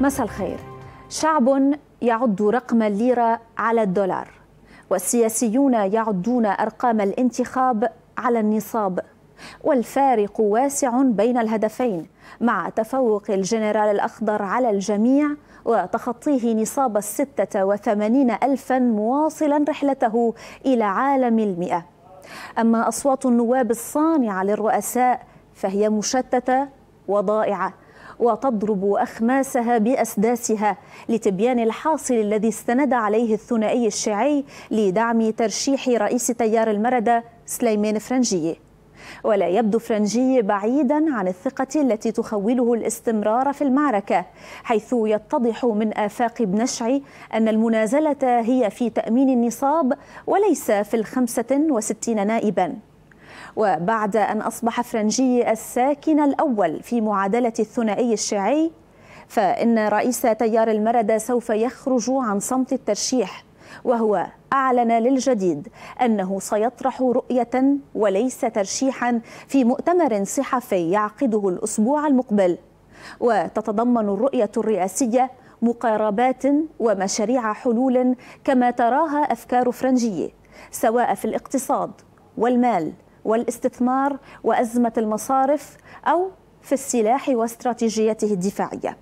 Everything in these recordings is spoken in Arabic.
مساء الخير شعب يعد رقم الليرة على الدولار والسياسيون يعدون أرقام الانتخاب على النصاب والفارق واسع بين الهدفين مع تفوق الجنرال الأخضر على الجميع وتخطيه نصاب الستة وثمانين ألفا مواصلا رحلته إلى عالم المئة أما أصوات النواب الصانعة للرؤساء فهي مشتتة وضائعة وتضرب أخماسها بأسداسها لتبيان الحاصل الذي استند عليه الثنائي الشيعي لدعم ترشيح رئيس تيار المردة سليمان فرنجيه ولا يبدو فرنجي بعيدا عن الثقة التي تخوله الاستمرار في المعركة حيث يتضح من آفاق بنشعي أن المنازلة هي في تأمين النصاب وليس في الخمسة وستين نائباً وبعد أن أصبح فرنجي الساكن الأول في معادلة الثنائي الشيعي فإن رئيس تيار المردة سوف يخرج عن صمت الترشيح وهو أعلن للجديد أنه سيطرح رؤية وليس ترشيحا في مؤتمر صحفي يعقده الأسبوع المقبل وتتضمن الرؤية الرئاسية مقاربات ومشاريع حلول كما تراها أفكار فرنجية سواء في الاقتصاد والمال والاستثمار وأزمة المصارف أو في السلاح واستراتيجيته الدفاعية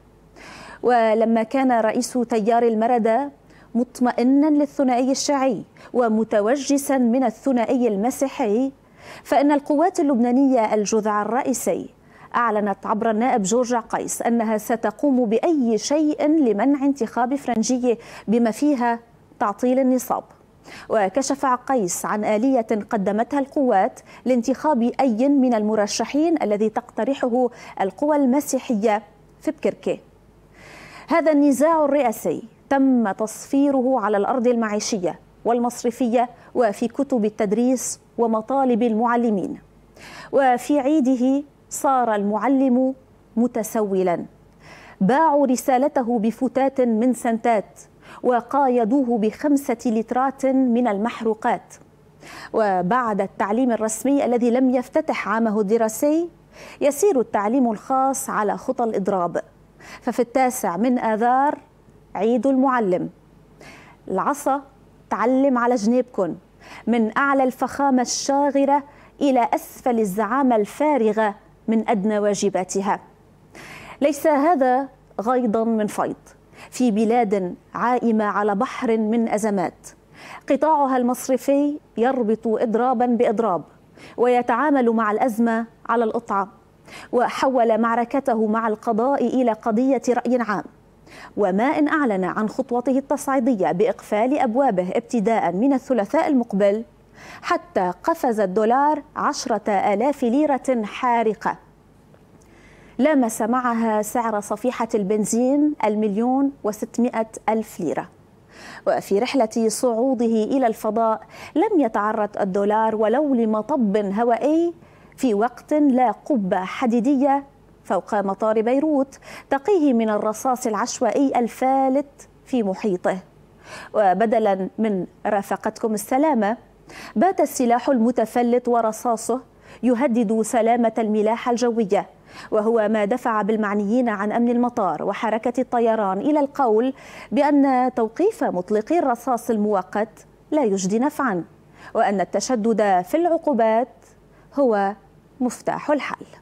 ولما كان رئيس تيار المردة مطمئنا للثنائي الشيعي ومتوجسا من الثنائي المسيحي فإن القوات اللبنانية الجذع الرئيسي أعلنت عبر النائب جورج قيس أنها ستقوم بأي شيء لمنع انتخاب فرنجية بما فيها تعطيل النصاب وكشف عقيس عن آلية قدمتها القوات لانتخاب أي من المرشحين الذي تقترحه القوى المسيحية في بكركي هذا النزاع الرئاسي تم تصفيره على الأرض المعيشية والمصرفية وفي كتب التدريس ومطالب المعلمين وفي عيده صار المعلم متسولا باعوا رسالته بفتات من سنتات وقايضوه بخمسة لترات من المحروقات وبعد التعليم الرسمي الذي لم يفتتح عامه الدراسي يسير التعليم الخاص على خطى الإضراب ففي التاسع من آذار عيد المعلم العصا تعلم على جنيبكن من أعلى الفخامة الشاغرة إلى أسفل الزعامة الفارغة من أدنى واجباتها ليس هذا غيضا من فيض في بلاد عائمه على بحر من ازمات قطاعها المصرفي يربط اضرابا باضراب ويتعامل مع الازمه على القطعه وحول معركته مع القضاء الى قضيه راي عام وما ان اعلن عن خطوته التصعيديه باقفال ابوابه ابتداء من الثلاثاء المقبل حتى قفز الدولار عشرة آلاف ليرة حارقة لامس معها سعر صفيحة البنزين المليون وستمائة ألف ليرة وفي رحلة صعوده إلى الفضاء لم يتعرض الدولار ولو لمطب هوائي في وقت لا قبة حديدية فوق مطار بيروت تقيه من الرصاص العشوائي الفالت في محيطه وبدلا من رافقتكم السلامة بات السلاح المتفلت ورصاصه يهدد سلامة الملاحة الجوية وهو ما دفع بالمعنيين عن أمن المطار وحركة الطيران إلى القول بأن توقيف مطلقي الرصاص المؤقت لا يجدي نفعا وأن التشدد في العقوبات هو مفتاح الحل